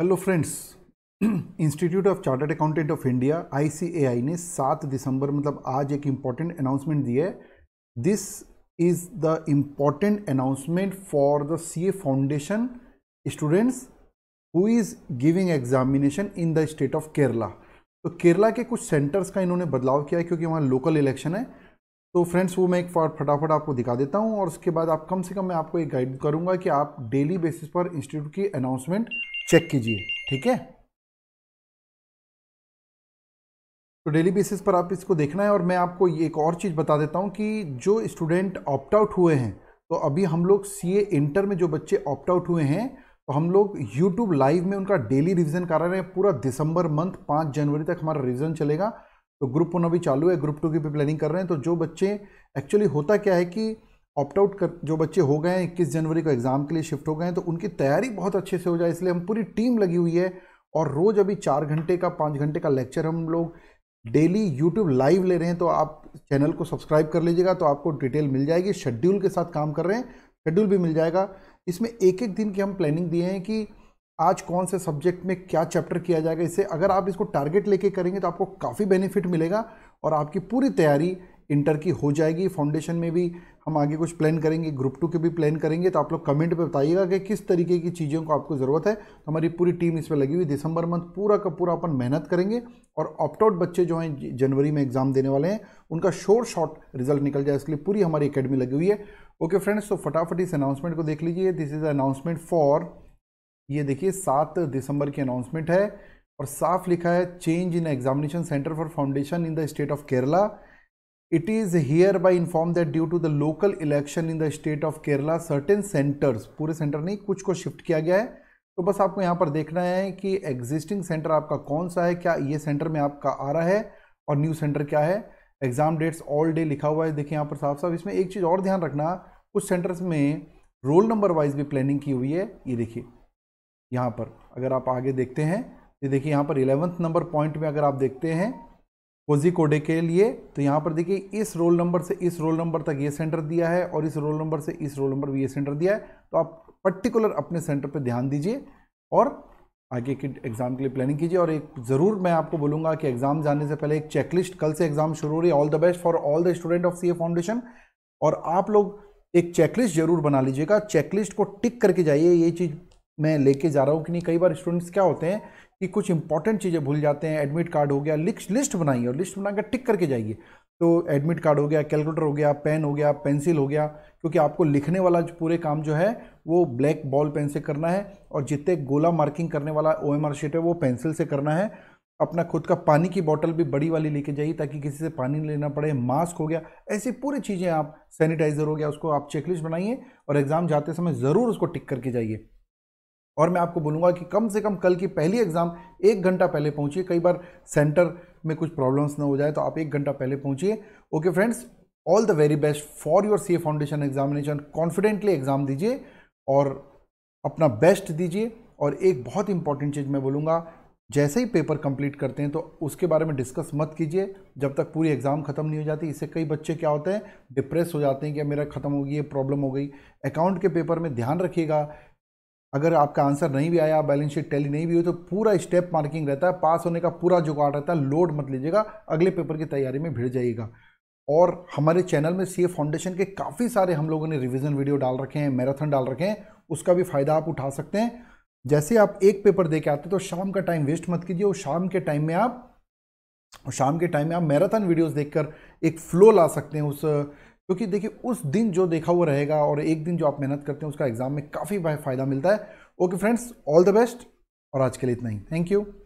hello friends institute of chartered accountant of India ICAI ने 7 दिसंबर मतलब आज एक इम्पॉर्टेंट अनाउंसमेंट दी है this is the important announcement for the CA foundation students who is giving examination in the state of Kerala तो केरला के कुछ centres का इन्होंने बदलाव किया है क्योंकि वहाँ लोकल इलेक्शन है तो फ्रेंड्स वो मैं एक फटाफट आपको दिखा देता हूँ और उसके बाद आप कम से कम मैं आपको एक गाइड करूँगा कि आप डेली बेसिस पर इंस्टीट्यूट की अनाउंसमेंट चेक कीजिए ठीक है तो डेली बेसिस पर आप इसको देखना है और मैं आपको ये एक और चीज़ बता देता हूँ कि जो स्टूडेंट ऑप्ट आउट हुए हैं तो अभी हम लोग सी ए इंटर में जो बच्चे ऑप्ट आउट हुए हैं तो हम लोग यूट्यूब लाइव में उनका डेली रिवीजन करा रहे हैं पूरा दिसंबर मंथ पाँच जनवरी तक हमारा रिवीजन चलेगा तो ग्रुप वन अभी चालू है ग्रुप टू की भी प्लानिंग कर रहे हैं तो जो बच्चे एक्चुअली होता क्या है कि ऑप्ट आउट कर जो बच्चे हो गए हैं इक्कीस जनवरी को एग्ज़ाम के लिए शिफ्ट हो गए हैं तो उनकी तैयारी बहुत अच्छे से हो जाए इसलिए हम पूरी टीम लगी हुई है और रोज़ अभी चार घंटे का पाँच घंटे का लेक्चर हम लोग डेली यूट्यूब लाइव ले रहे हैं तो आप चैनल को सब्सक्राइब कर लीजिएगा तो आपको डिटेल मिल जाएगी शेड्यूल के साथ काम कर रहे हैं शेड्यूल भी मिल जाएगा इसमें एक एक दिन की हम प्लानिंग दिए हैं कि आज कौन से सब्जेक्ट में क्या चैप्टर किया जाएगा इससे अगर आप इसको टारगेट लेके करेंगे तो आपको काफ़ी बेनिफिट मिलेगा और आपकी पूरी तैयारी इंटर की हो जाएगी फाउंडेशन में भी हम आगे कुछ प्लान करेंगे ग्रुप टू के भी प्लान करेंगे तो आप लोग कमेंट पे बताइएगा कि किस तरीके की चीज़ों को आपको ज़रूरत है तो हमारी पूरी टीम इस पर लगी हुई दिसंबर मंथ पूरा का पूरा अपन मेहनत करेंगे और आउट बच्चे जो हैं जनवरी में एग्ज़ाम देने वाले हैं उनका शोर शॉर्ट रिजल्ट निकल जाए इसके लिए पूरी हमारी अकेडमी लगी हुई है ओके फ्रेंड्स तो फटाफट इस अनाउंसमेंट को देख लीजिए दिस इज़ अनाउंसमेंट फॉर ये देखिए सात दिसंबर की अनाउंसमेंट है और साफ लिखा है change in examination center for foundation in the state of Kerala It is hereby informed that due to the local election in the state of Kerala, certain centers पूरे सेंटर नहीं कुछ को शिफ्ट किया गया है तो बस आपको यहाँ पर देखना है कि एग्जिस्टिंग सेंटर आपका कौन सा है क्या ये सेंटर में आपका आ रहा है और न्यू सेंटर क्या है एग्जाम डेट्स ऑल डे लिखा हुआ है देखिए यहाँ पर साफ साफ इसमें एक चीज़ और ध्यान रखना कुछ सेंटर्स में रोल नंबर वाइज भी प्लानिंग की हुई है ये देखिए यहाँ पर अगर आप आगे देखते हैं ये देखिए यहाँ पर इलेवंथ नंबर पॉइंट में अगर आप देखते हैं कोजी कोडे के लिए तो यहाँ पर देखिए इस रोल नंबर से इस रोल नंबर तक ये सेंटर दिया है और इस रोल नंबर से इस रोल नंबर भी ये सेंटर दिया है तो आप पर्टिकुलर अपने सेंटर पर ध्यान दीजिए और आगे की एग्ज़ाम के लिए प्लानिंग कीजिए और एक ज़रूर मैं आपको बोलूँगा कि एग्ज़ाम जाने से पहले एक चेकलिस्ट कल से एग्ज़ाम शुरू हो रही है all the best for all the student of C foundation और आप लोग एक चेकलिस्ट जरूर बना लीजिएगा चेकलिस्ट को टिक करके जाइए ये चीज़ मैं लेके जा रहा हूँ कि नहीं कई बार स्टूडेंट्स क्या होते हैं कि कुछ इंपॉर्टेंट चीज़ें भूल जाते हैं एडमिट कार्ड हो गया लिस्ट लिस्ट बनाइए और लिस्ट बनाकर टिक करके जाइए तो एडमिट कार्ड हो गया कैलकुलेटर हो गया पेन हो गया पेंसिल हो गया क्योंकि आपको लिखने वाला जो पूरे काम जो है वो ब्लैक बॉल पेन से करना है और जितने गोला मार्किंग करने वाला ओ एम आर शीट है वो पेंसिल से करना है अपना खुद का पानी की बोतल भी बड़ी वाली लेके जाइए ताकि किसी से पानी नहीं लेना पड़े मास्क हो गया ऐसी पूरी चीज़ें आप सैनिटाइज़र हो गया उसको आप चेकलिस्ट बनाइए और एग्ज़ाम जाते समय ज़रूर उसको टिक करके जाइए और मैं आपको बोलूँगा कि कम से कम कल की पहली एग्ज़ाम एक घंटा पहले पहुँचिए कई बार सेंटर में कुछ प्रॉब्लम्स ना हो जाए तो आप एक घंटा पहले पहुँचिए okay friends all the very best for your C foundation examination confidently exam दीजिए और अपना बेस्ट दीजिए और एक बहुत इंपॉर्टेंट चीज़ मैं बोलूँगा जैसे ही पेपर कंप्लीट करते हैं तो उसके बारे में डिस्कस मत कीजिए जब तक पूरी एग्ज़ाम ख़त्म नहीं हो जाती इससे कई बच्चे क्या होते हैं डिप्रेस हो जाते हैं कि मेरा ख़त्म हो गई ये प्रॉब्लम हो गई अकाउंट के पेपर में ध्यान रखिएगा अगर आपका आंसर नहीं भी आया बैलेंस शीट टैली नहीं भी हुई तो पूरा स्टेप मार्किंग रहता है पास होने का पूरा जुगाड़ रहता है लोड मत लीजिएगा अगले पेपर की तैयारी में भिड़ जाइएगा और हमारे चैनल में सी फाउंडेशन के काफ़ी सारे हम लोगों ने रिविज़न वीडियो डाल रखे हैं मैराथन डाल रखे हैं उसका भी फ़ायदा आप उठा सकते हैं जैसे आप एक पेपर दे के आते तो शाम का टाइम वेस्ट मत कीजिए और शाम के टाइम में आप शाम के टाइम में आप मैराथन वीडियोज़ देख एक फ्लो ला सकते हैं उस क्योंकि देखिए उस दिन जो देखा हुआ रहेगा और एक दिन जो आप मेहनत करते हैं उसका एग्ज़ाम में काफ़ी फ़ायदा मिलता है okay friends all the best और आज के लिए इतना ही थैंक यू